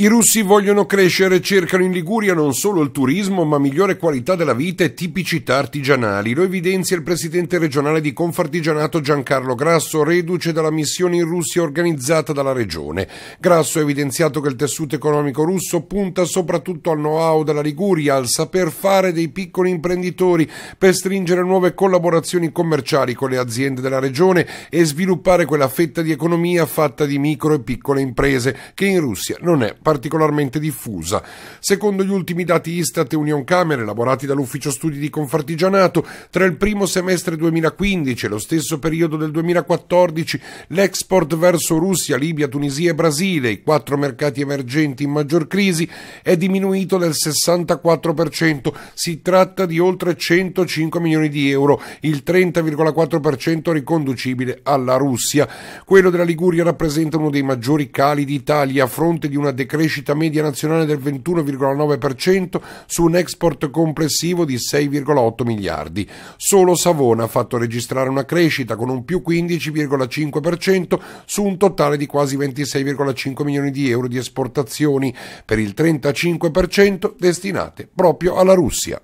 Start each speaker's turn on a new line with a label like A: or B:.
A: I russi vogliono crescere, cercano in Liguria non solo il turismo, ma migliore qualità della vita e tipicità artigianali. Lo evidenzia il presidente regionale di Confartigianato Giancarlo Grasso, reduce dalla missione in Russia organizzata dalla regione. Grasso ha evidenziato che il tessuto economico russo punta soprattutto al know-how della Liguria, al saper fare dei piccoli imprenditori per stringere nuove collaborazioni commerciali con le aziende della regione e sviluppare quella fetta di economia fatta di micro e piccole imprese che in Russia non è particolarmente diffusa. Secondo gli ultimi dati Istat e Union Unioncamere elaborati dall'Ufficio Studi di Confartigianato, tra il primo semestre 2015 e lo stesso periodo del 2014, l'export verso Russia, Libia, Tunisia e Brasile, i quattro mercati emergenti in maggior crisi, è diminuito del 64%, si tratta di oltre 105 milioni di euro, il 30,4% riconducibile alla Russia. Quello della Liguria rappresenta uno dei maggiori cali d'Italia a fronte di una decrescita crescita media nazionale del 21,9% su un export complessivo di 6,8 miliardi. Solo Savona ha fatto registrare una crescita con un più 15,5% su un totale di quasi 26,5 milioni di euro di esportazioni, per il 35% destinate proprio alla Russia.